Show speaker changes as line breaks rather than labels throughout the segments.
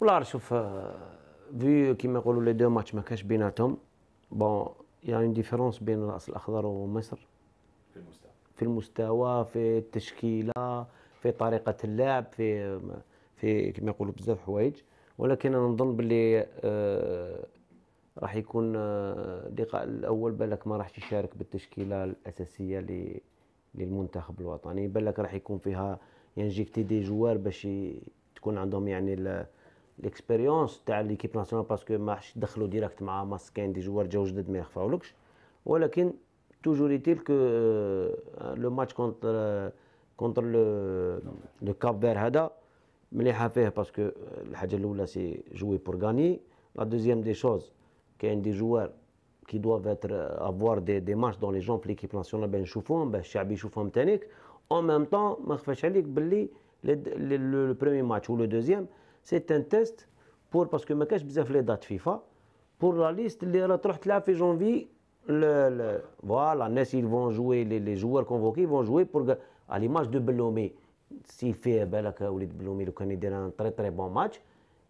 والله راه شوف في كيما يقولوا لي دو ماتش ما كانش بيناتهم بون يعني ديفيرونس بين راس الاخضر ومصر في المستوى في المستوى في التشكيله في طريقه اللعب في في كيما يقولوا بزاف حوايج ولكن انا نظن باللي آه راح يكون آه، اللقاء آه الاول بالك ما راحش يشارك بالتشكيله الاساسيه للمنتخب الوطني بالك راح يكون فيها ينجيكتي دي جوار باش تكون عندهم يعني ليكسبيريونس تاع ليكيب ناسيونال باسكو ما حش دخلوا ديريكت مع ماس كاين دي جوار جاو جدد ما يخفاولكش ولكن توجور ايتيل كو لو ماتش كونتر كونتر لو لو كاب فير هذا مليحه فيه باسكو euh, الحاجه الاولى سي جوي بور غاني لا دوزيام دي شوز كاين دي جوار كي دوف اتر افوار دي دي ماتش دون لي جون في ليكيب ناسيونال باش نشوفوهم باش الشعب يشوفهم تانيك اون ميم طون ما خفاش عليك باللي لو بريمي ماتش ولو دوزيام C'est un test pour, parce que ma cache bzaf les dates FIFA, pour la liste, les retrouve là fait janvier, le, voilà, Nes, ils vont jouer, les, joueurs convoqués vont jouer pour, à l'image de Belomé. S'il fait Belak Oulid Belomé, le candidat, un très très bon match,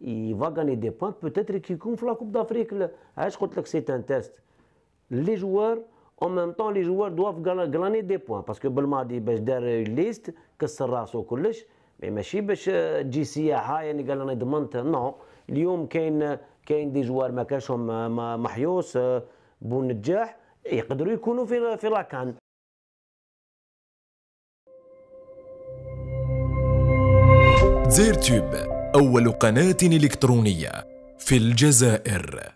il va gagner des points, peut-être qu'il compte la Coupe d'Afrique. Ah, je crois que c'est un test. Les joueurs, en même temps, les joueurs doivent gagner des points. Parce que Belma dit, je une liste, que ce sera ماشي باش تجي سياحه يعني قال انا ضمنت نو اليوم كاين كاين دي جوار ما كانش محيوس آه، بونجاح نجاح يقدروا يكونوا في في لاكان
زير تيوب أول قناة إلكترونية في الجزائر